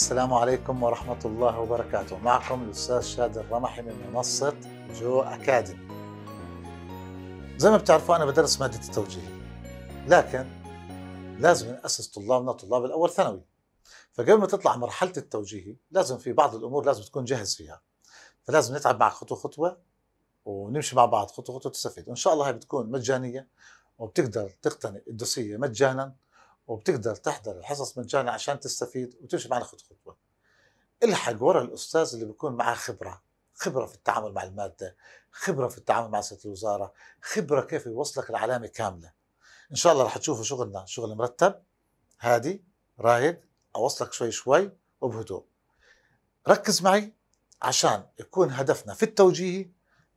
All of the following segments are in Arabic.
السلام عليكم ورحمة الله وبركاته معكم الأستاذ شاد الرمحي من منصة جو أكاديمي زي ما بتعرفوا أنا بدرس مادة التوجيه لكن لازم نأسس طلابنا طلاب الأول ثانوي فقبل ما تطلع مرحلة التوجيهي لازم في بعض الأمور لازم تكون جاهز فيها فلازم نتعب معك خطوة خطوة ونمشي مع بعض خطوة خطوة تستفيد وإن شاء الله هي بتكون مجانية وبتقدر تقتني الدوسية مجانا وبتقدر تحضر الحصص مجانا عشان تستفيد وتمشي معنا خطوه خطوه الحق ورا الاستاذ اللي بيكون معاه خبره خبره في التعامل مع الماده خبره في التعامل مع سياده الوزاره خبره كيف يوصلك العلامه كامله ان شاء الله رح تشوفوا شغلنا شغل مرتب هادي رايد اوصلك شوي شوي وبهدوء ركز معي عشان يكون هدفنا في التوجيهي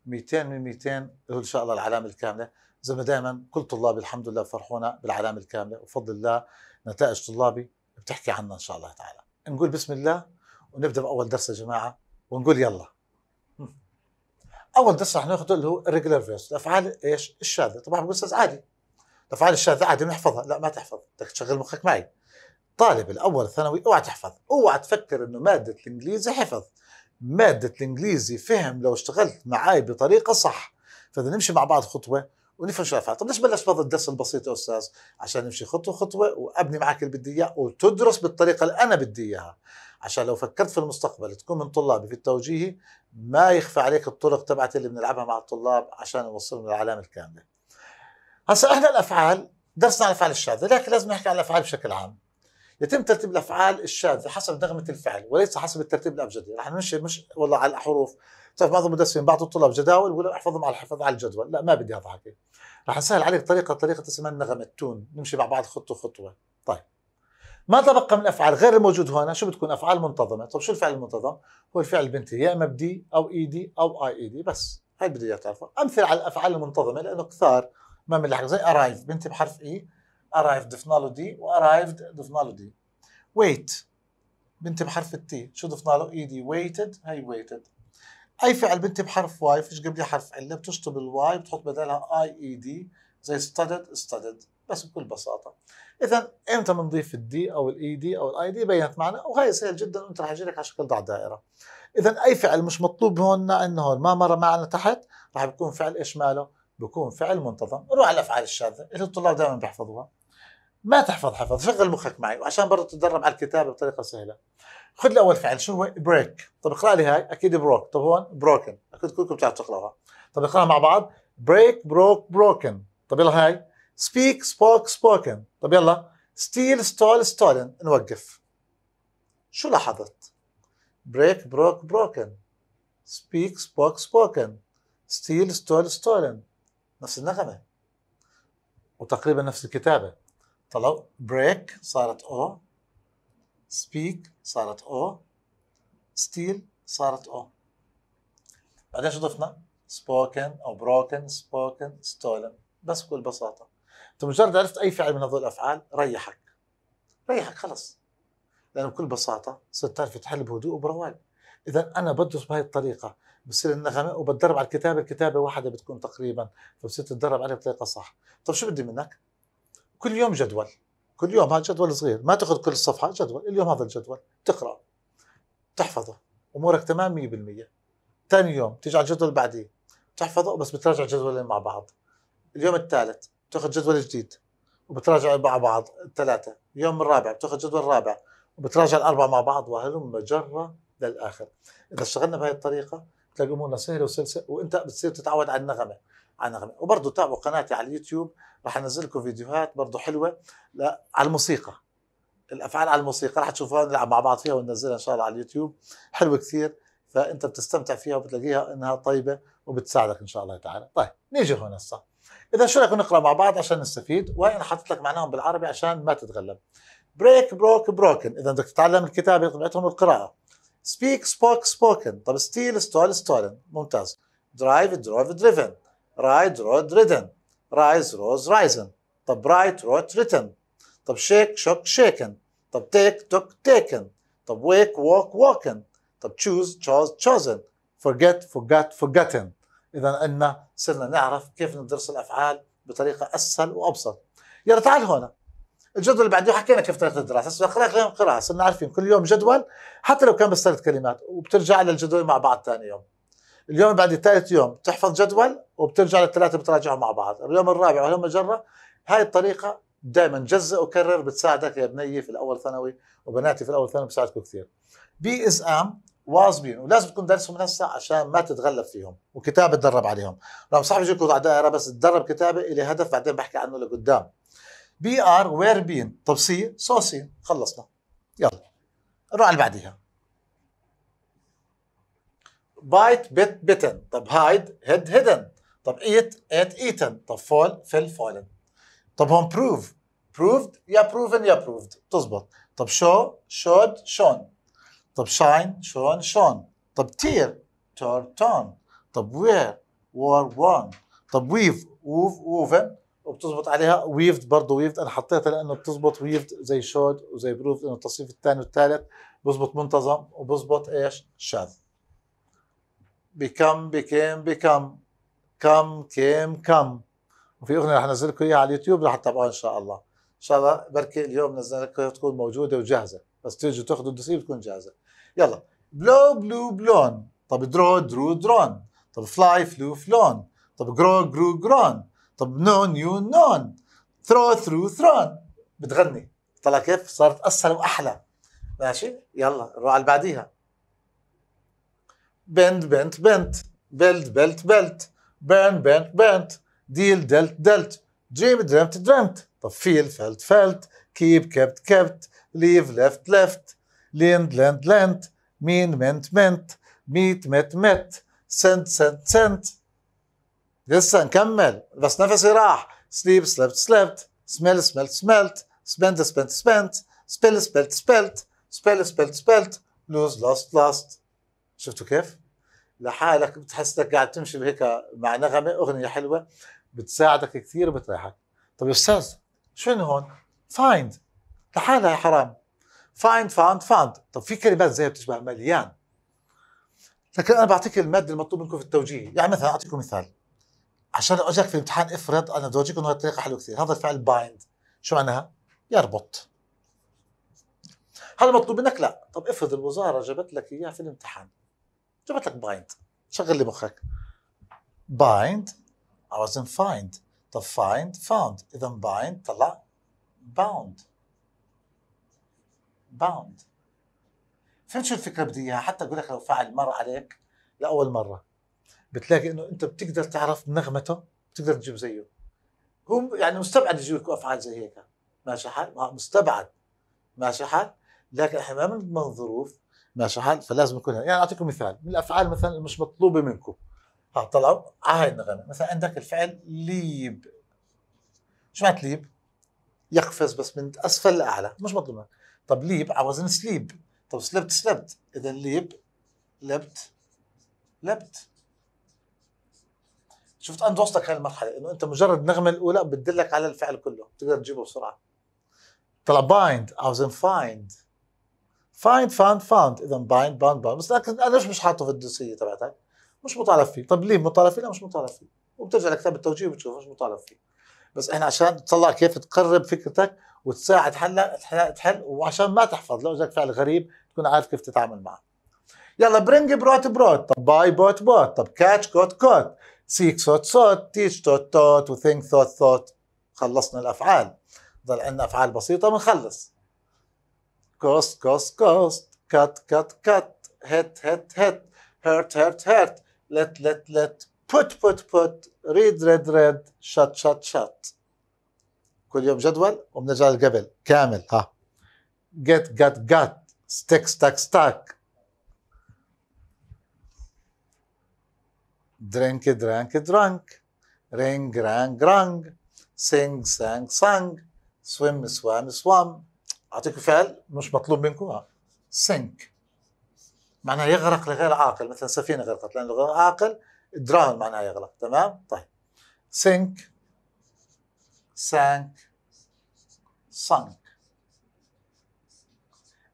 200 من 200 ان شاء الله العلامه الكامله زي ما دائما كل طلابي الحمد لله فرحونا بالعلامه الكامله وفضل الله نتائج طلابي بتحكي عنا ان شاء الله تعالى نقول بسم الله ونبدا باول درس يا جماعه ونقول يلا اول درس رح ناخذه اللي هو ريجولار فيرس الافعال ايش الشاذه طبعا بقول استاذ عادي الافعال الشاذه عادي بنحفظها لا ما تحفظ بدك تشغل مخك معي طالب الاول ثانوي اوعى تحفظ اوعى تفكر انه ماده الانجليزي حفظ ماده الانجليزي فهم لو اشتغلت معي بطريقه صح فاذا نمشي مع بعض خطوه ونفرش شو طب ليش بلش بهذا الدرس البسيط يا استاذ عشان نمشي خطوه خطوه وابني معك اللي بدي اياه وتدرس بالطريقه اللي انا بدي اياها عشان لو فكرت في المستقبل تكون من طلابي في التوجيهي ما يخفى عليك الطرق تبعتي اللي بنلعبها مع الطلاب عشان نوصلهم للعلامه الكامله هسا احنا الافعال درسنا على الافعال الشاذه لكن لازم نحكي عن الافعال بشكل عام يتم ترتيب الافعال الشاذه حسب نغمه الفعل وليس حسب الترتيب الابجدي رح نمشي مش والله على الحروف تعرف بعض المدرسين بعض الطلاب جداول يقول احفظهم على الحفظ على الجدول لا ما بدي هذا الحكي رح نسهل عليك طريقه طريقه اسمها النغمه التون نمشي مع بعض خطوه خطوه طيب ما تبقى من افعال غير الموجود هنا شو بتكون افعال منتظمه طب شو الفعل المنتظم هو الفعل بنتي يا اما بدي او اي e دي او اي اي دي بس هاي بدي اياك تعرفها امثله على الافعال المنتظمه لانه كثار ما بنلحق زي ارايف بنتي بحرف اي e. ارايف ضفنا له دي وارايفد ضفنا له دي ويت بنتي بحرف التي شو ضفنا له اي دي ويتد هي ويتد اي فعل بنتهي بحرف واي فيش قبلي حرف عله بتشطب الواي بتحط بدالها اي اي دي زي ستدد ستدد بس بكل بساطه اذا امتى بنضيف الدي او الاي دي او الاي دي بينت معنا وهي سهل جدا وانت رح لك على شكل ضع دائره اذا اي فعل مش مطلوب هون انه هون ما مر معنا تحت رح بيكون فعل ايش ماله بكون فعل منتظم نروح على الافعال الشاذه اللي الطلاب دائما بيحفظوها ما تحفظ حفظ شغل مخك معي وعشان برضه تتدرب على الكتابه بطريقه سهله خذ الاول فعل شو هو بريك طب اقرا لي هاي اكيد بروك طب هون بروكن اكيد كلكم بتعرفوا تقراوها طب اقراها مع بعض بريك بروك بروكن طب يلا هاي سبيك سبوك سبوكن طب يلا ستيل ستول ستولن نوقف شو لاحظت بريك بروك بروكن سبيك سبوك سبوكن ستيل ستول ستولن نفس النغمه وتقريبا نفس الكتابه طلعوا بريك صارت او سبيك صارت او ستيل صارت او بعدين شو ضفنا؟ سبوكن او بروكن سبوكن ستولن بس بكل بساطه انت مجرد عرفت اي فعل من هذول الافعال ريحك ريحك خلص لانه بكل بساطه صرت تعرف تحل بهدوء وبرواق اذا انا بدرس بهي الطريقه بصير النغمه وبتدرب على الكتابه الكتابه واحده بتكون تقريبا فبصير تتدرب عليها بطريقه صح طيب شو بدي منك كل يوم جدول كل يوم هذا جدول صغير ما تاخذ كل الصفحه جدول اليوم هذا الجدول تقرا تحفظه امورك تمام 100% ثاني يوم تيجي على الجدول بعدي تحفظه بس بتراجع الجدولين مع بعض اليوم الثالث بتاخذ جدول جديد وبتراجع مع بعض الثلاثه اليوم الرابع بتاخذ جدول رابع وبتراجع الاربعه مع بعض وهلم جره للاخر اذا اشتغلنا بهي الطريقه تلاقي امورنا سهله وسلسه وانت بتصير تتعود على النغمه عن أغنية وبرضه تابعوا قناتي على اليوتيوب رح انزل لكم فيديوهات برضه حلوه على الموسيقى الافعال على الموسيقى رح تشوفوها نلعب مع بعض فيها وننزلها ان شاء الله على اليوتيوب حلوه كثير فانت بتستمتع فيها وبتلاقيها انها طيبه وبتساعدك ان شاء الله تعالى طيب نيجي هون هسه اذا شو رايك نقرا مع بعض عشان نستفيد انا حاطط لك معناهم بالعربي عشان ما تتغلب بريك بروك بروكن اذا بدك تتعلم الكتابه طبيعتهم والقراءه سبيك سبوك سبوكن طب ستيل ستول ستولن ممتاز درايف درايف دريفن رايد رود ريدن رايز روز رايزن طب رايت روت ريتن طب شيك شوك شيكن طب تيك توك تيكن طب ويك ووك ووكن طب تشوز تشوز تشوزن فورجيت فورجات فورجتن اذا ان صرنا نعرف كيف ندرس الافعال بطريقه اسهل وابسط يلا تعال هنا الجدول اللي بعده حكينا كيف طريقه الدراسه بس خلينا غير قراءه صرنا عارفين كل يوم جدول حتى لو كان بس ثلاث كلمات وبترجع للجدول مع بعض ثاني يوم اليوم بعد ثالث يوم تحفظ جدول وبترجع للثلاثه بتراجعهم مع بعض اليوم الرابع واليوم الجره هاي الطريقه دائما جزء وكرر بتساعدك يا بنيي في الاول ثانوي وبناتي في الاول ثانوي بتساعدكم كثير بي از ام واظبين ولازم تكون دارسهم من هسه عشان ما تتغلب فيهم وكتابه تدرب عليهم لو صح بيجيكم دائره بس تدرب كتابه الى هدف بعدين بحكي عنه لقدام بي ار وير بين طب سي سو سي خلصنا يلا نروح على اللي بعديها بايت بت بتن طب هايد هيد هيدن طب ايت ايت ايتن طب فول فل فولن طب هون بروف بروفد يا بروفن يا بروفد بتزبط طب شو شود شون طب شاين شون شون طب تير تور تون طب وير وور وان طب ويف ووف ووفن وبتزبط عليها ويفد برضه ويفد انا حطيتها لانه بتزبط ويفد زي شود وزي بروف انه التصنيف الثاني والثالث بزبط منتظم وبزبط ايش شاذ بكم بكم بكم كم كم كم وفي اغنيه رح انزل لكم اياها على اليوتيوب رح تتابعوها ان شاء الله ان شاء الله بركي اليوم نزل لكم تكون موجوده وجاهزه بس تيجوا تاخذوا الدوسيه بتكون جاهزه يلا بلو بلو بلون طب درو درو درون طب فلاي فلو فلون طب جرو جرو جرون طب نون يو نون ثرو ثرو ثرون بتغني طلع كيف صارت اسهل واحلى ماشي يلا نروح على اللي بعديها bend, bent, bent, belt, belt, belt, burn, bent, bent, deal, dealt, dealt, dream, dreamt, dreamt, the feel, felt, felt, keep, kept, kept, leave, left, left, lend, lend, lent, mean, meant, meant, meet, met, met, sent, sent, sent. لسه نكمل بس نفسي راح sleep, slept, slept, smell, smelt, smelt, spend, spent, spent, Spell, spelt, spelt, spell, spelt, spelt, lose, lost, lost. شفتوا كيف؟ لحالك بتحس انك قاعد تمشي بهيك مع نغمه اغنيه حلوه بتساعدك كثير بتريحك طيب يا استاذ شو هون؟ فايند لحالها يا حرام فايند فاند فاند طب في كلمات زي بتشبه مليان لكن انا بعطيك الماده المطلوب منكم في التوجيه يعني مثلا اعطيكم مثال عشان اجاك في الامتحان افرض انا بدي اورجيكم هاي الطريقه حلوه كثير هذا الفعل بايند شو معناها؟ يربط هل مطلوب منك؟ لا طب افرض الوزاره جابت لك اياه في الامتحان جبت لك بايند شغل لي مخك بايند I was in find طب find found اذا بايند طلع باوند باوند فهمت شو الفكره بدي اياها حتى اقول لك لو فعل مر عليك لاول مره بتلاقي انه انت بتقدر تعرف نغمته بتقدر تجيب زيه هو يعني مستبعد لك افعال زي هيك ماشي حال مستبعد ماشي حال لكن احنا ما بنضمن ظروف ماشي حال فلازم يكون يعني اعطيكم مثال من الافعال مثلا مش مطلوبه منكم طلعوا على آه، هاي النغمه مثلا عندك الفعل ليب شو معنى ليب؟ يقفز بس من اسفل لاعلى مش مطلوب منك طب ليب على وزن سليب طب سلبت سلبت اذا ليب لبت لبت شفت انت وصلك هاي المرحله انه انت مجرد النغمه الاولى بتدلك على الفعل كله بتقدر تجيبه بسرعه طلع بايند او فايند فايند فاند فاند اذا بايند باند باند بس لكن انا ليش مش حاطه في الدوسيه تبعتك؟ مش مطالب فيه، طب ليه مطالب فيه؟ لا مش مطالب فيه، وبترجع لكتاب التوجيه وبتشوف مش مطالب فيه. بس احنا عشان تطلع كيف تقرب فكرتك وتساعد حل تحل وعشان ما تحفظ لو اجاك فعل غريب تكون عارف كيف تتعامل معه. يلا برينج بروت بروت، طب باي بوت بوت، طب كاتش كوت كوت، سيك سوت سوت، تيتش توت توت، وثينك ثوت ثوت. خلصنا الافعال. ضل عندنا افعال بسيطه بنخلص. Cost, cost, cost. cut, cut, cut, head, head, head, hurt, hurt, hurt, let, let, let, put, put, put, read, read, read, shut, shut, shut. كل يوم جدول وبنرجع لقبل كامل ها get, gut, gut, stick, stack, stack. Drink, drank, drunk. Ring, rang, rang. Sing, sang, sang. Swim, swam, swam. اعطيكم فعل مش مطلوب منكم آه. سنك معناها يغرق لغير عاقل مثلا سفينه غرقت لان غير عاقل دراهم معناها يغرق تمام طيب سنك سانك سانك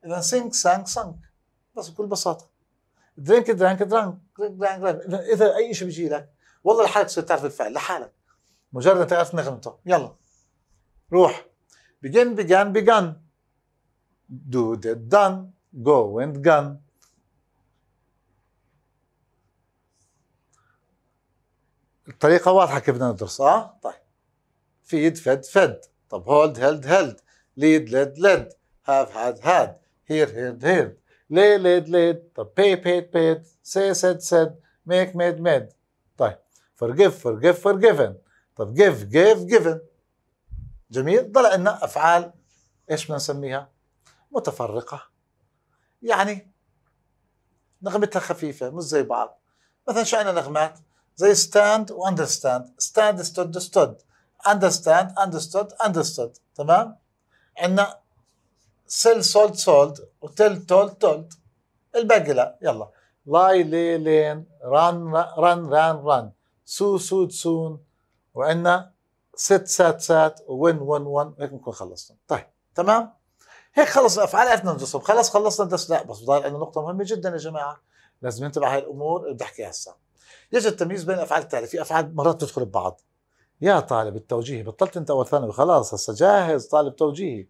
اذا سنك سانك سانك بس بكل بساطه درينك درانك درانك درانك اذا اي شيء بيجي لك والله لحالك تصير تعرف الفعل لحالك مجرد تعرف نغمته يلا روح بيجن بيجان بيجان do the done, go and gun. الطريقة واضحة كيف بدنا ندرس اه طيب feed fed fed طب hold held held lead led led have had had here heard heard lay laid laid طب pay paid paid say said said make made made طيب forgive forgive forgiven طب give give given جميل طلع لنا افعال ايش بدنا نسميها؟ متفرقة يعني نغمتها خفيفة مش زي بعض مثلا شو عندنا نغمات زي ستاند واندرستاند ستاند ستود ستود اندرستاند اندرستود اندرستود تمام عندنا سيل سولد سولد وتل تول تولد الباقي لا يلا لاي لي لين ران ران ران ران سو سود سون وعندنا ست سات سات وين ون ون هيك بنكون خلصنا طيب تمام هيك خلص افعالاتنا انجسم خلص خلصنا الدرس لا بس بضل عندنا نقطه مهمه جدا يا جماعه لازم ننتبه على هاي الامور اللي بدي احكيها هسه يجب التمييز بين الافعال التاليه في افعال مرات تدخل ببعض يا طالب التوجيهي بطلت انت اول ثانوي خلاص هسه جاهز طالب توجيهي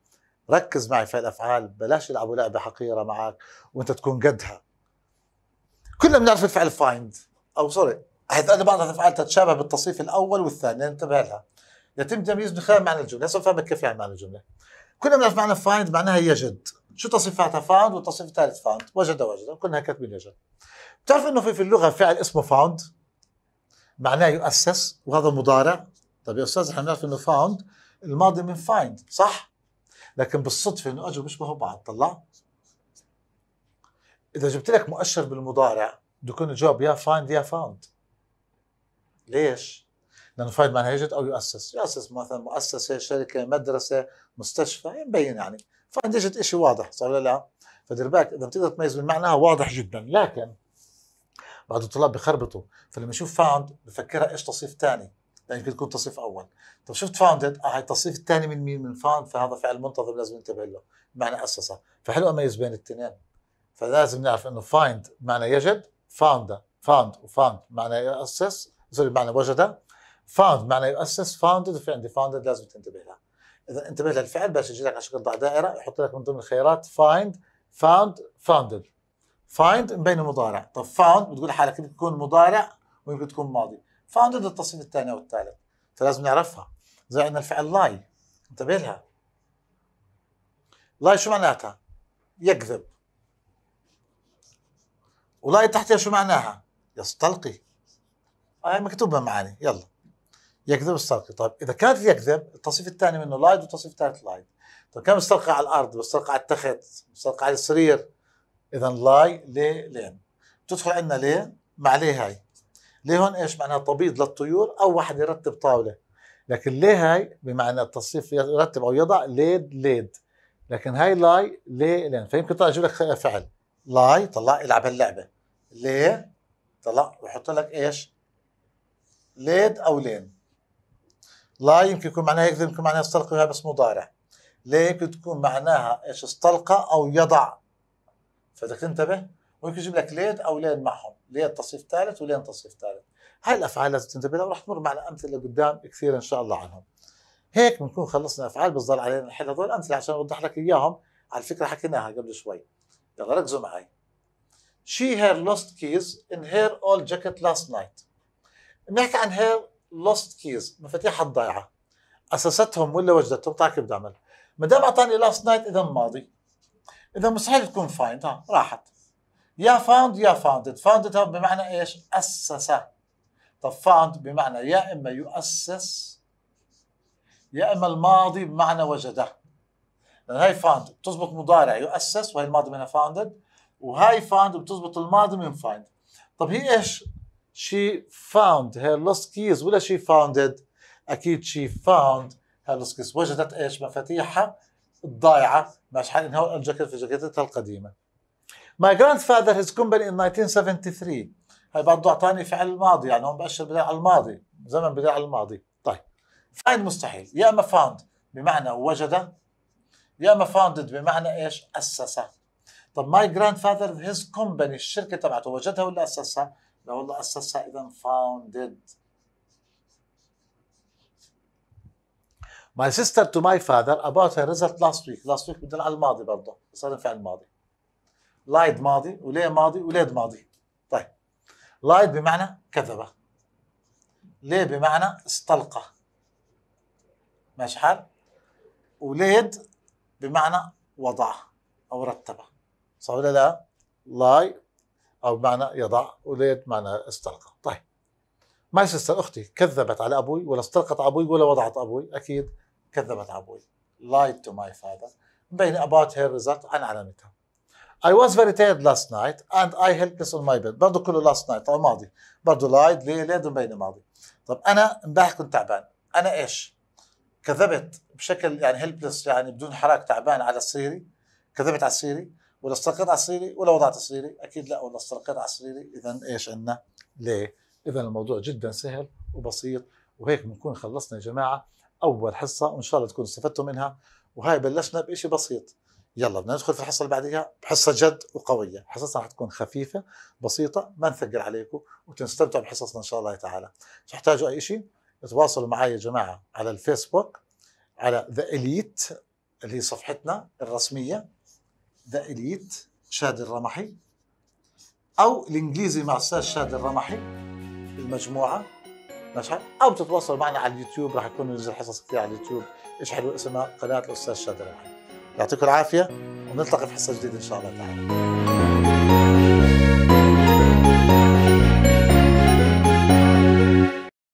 ركز معي في الافعال بلاش يلعبوا لعبه حقيره معك وانت تكون قدها كلنا بنعرف الفعل فايند او سوري هي ان بعض الافعال تتشابه بالتصريف الاول والثاني انتبه لها يتم تمييز من خلال معنى الجمله هسه فهمت كيف يعني معنى الجمله كنا بنعرف معنى فايند معناها يجد شو تصفاتها فاوند والتصنيف الثالث فاوند وجد وجد كلها كاتبين يجد بتعرف انه في في اللغه فعل اسمه فاوند معناه يؤسس وهذا مضارع طيب يا استاذ احنا بنعرف انه فاوند الماضي من فايند صح لكن بالصدفه انه اجوا بيشبهوا بعض طلع اذا جبت لك مؤشر بالمضارع بده يكون الجواب يا فايند يا فاوند ليش؟ نوفايد مان يجد او يؤسس يؤسس مثلا مؤسسه شركه مدرسه مستشفى يعني مبين يعني فايد يجد شيء واضح صح ولا لا فدير بالك اذا بتقدر تميز من معناها واضح جدا لكن بعض الطلاب بخربطوا فلما يشوف فاوند بفكرها ايش تصيف ثاني لان يمكن تكون تصيف اول طب شفت فاوندد اه هي التصيف الثاني من مين من فاوند فهذا فعل منتظم لازم ننتبه له بمعنى اسسها فحلو اميز بين الاثنين فلازم نعرف انه فايند معنى يجد فاوند فاوند وفاوند معنى يؤسس سوري معنى وجد فاوند معنى يؤسس فاوندد وفي عندي فاوندد لازم تنتبه لها اذا انتبه للفعل بس يجي لك على شكل دائره يحط لك من ضمن الخيارات فايند فاوند فاوندد فايند مبين مضارع طب فاوند بتقول لحالك يمكن تكون مضارع ويمكن تكون ماضي فاوندد التصنيف الثاني او الثالث فلازم نعرفها زي عندنا الفعل لاي انتبه لها لاي شو معناتها؟ يكذب ولاي تحتها شو معناها؟ يستلقي هاي آه مكتوبة معاني يلا يكذب السرقه طيب اذا كانت يكذب التصنيف الثاني منه لايد والتصنيف الثالث لايد طيب كان مستلقى على الارض مستلقى على التخت مستلقى على السرير اذا لاي لي لين بتدخل عندنا ليه مع ليه هاي ليه هون ايش معناها تبيض للطيور او واحد يرتب طاوله لكن ليه هاي بمعنى التصنيف يرتب او يضع ليد ليد لكن هاي لاي لي لين فيمكن طلع اجيب لك فعل لاي طلع العب هاللعبه ليه طلع بحط لك ايش ليد او لين لا يمكن يكون معناها هيك يمكن معناها استلقى وهي بس مضارع ليه يمكن تكون معناها ايش استلقى او يضع فبدك تنتبه ويمكن يجيب لك ليد او لين معهم ليد تصريف ثالث ولين تصريف ثالث هاي الافعال لازم تنتبه لها ورح تمر معنا امثله قدام كثير ان شاء الله عنهم هيك بنكون خلصنا افعال بس ضل علينا نحل هذول الامثله عشان اوضح لك اياهم على فكره حكيناها قبل شوي يلا ركزوا معي She had lost keys in her old jacket last night بنحكي عن her لوست كيز مفاتيح الضائعه اسستهم ولا وجدتهم كيف بدي اعمل ما دام اعطاني لاست نايت اذا ماضي اذا مستحيل تكون فايند ها راحت يا فاوند يا فاوندد فاوندد بمعنى ايش؟ اسس طب فاوند بمعنى يا اما يؤسس يا اما الماضي بمعنى وجده لان هاي فاوند بتزبط مضارع يؤسس وهي الماضي منها فاوندد وهاي فاوند بتزبط الماضي من فايند طب هي ايش she found her lost keys ولا she founded اكيد she found her lost keys وجدت ايش مفاتيحها الضايعه مع شحال انهار الجاكيت في جاكيتها القديمه My grandfather his company in 1973 هاي برضه اعطاني فعل ماضي يعني هون بأشر بداية على الماضي زمن بداية على الماضي طيب فايند مستحيل يا اما فاوند بمعنى وجد يا اما فاوندد بمعنى ايش؟ اسس طب ماي جراند his هيز كومباني الشركه تبعته وجدها ولا اسسها؟ لا والله أسسها إذا founded My sister to my father about her result last week last week بدل على الماضي برضه صار في الماضي lied ماضي وليه ماضي وليد ماضي طيب lied بمعنى كذبة. ليه بمعنى استلقى ماشي حال وليد بمعنى وضع او رتبه صح ولا لا lie أو بمعنى يضع اولاد معنى استرقى طيب سيستر أختي كذبت على أبوي ولا استرقت أبوي ولا وضعت أبوي أكيد كذبت أبوي lied to my father بين about her result عن علامتها I was very tired last night and I helpless on my bed برضه كله last night طبعا ماضي برضه lied ليه ليه بين ماضي طب أنا امبارح كنت تعبان أنا إيش كذبت بشكل يعني helpless يعني بدون حراك تعبان على سيري كذبت على سيري ولا استلقيت على سريري ولا وضعت سريري اكيد لا ولا استلقيت على سريري اذا ايش عندنا ليه اذا الموضوع جدا سهل وبسيط وهيك بنكون خلصنا يا جماعه اول حصه وان شاء الله تكونوا استفدتوا منها وهاي بلشنا بشيء بسيط يلا بدنا ندخل في الحصه اللي بعديها بحصه جد وقويه حصصنا رح تكون خفيفه بسيطه ما نثقل عليكم وتستمتعوا بحصصنا ان شاء الله تعالى تحتاجوا اي شيء تواصلوا معي يا جماعه على الفيسبوك على ذا اليت اللي هي صفحتنا الرسميه ذا إليت شادي الرمحي أو الإنجليزي مع أستاذ شادي الرمحي المجموعة أو تتواصل معنا على اليوتيوب راح يكون ننزل حصص كثير على اليوتيوب إيش حلو اسمها قناة الأستاذ شادي الرمحي يعطيكم العافية ونلتقي في حصة جديدة إن شاء الله تعالى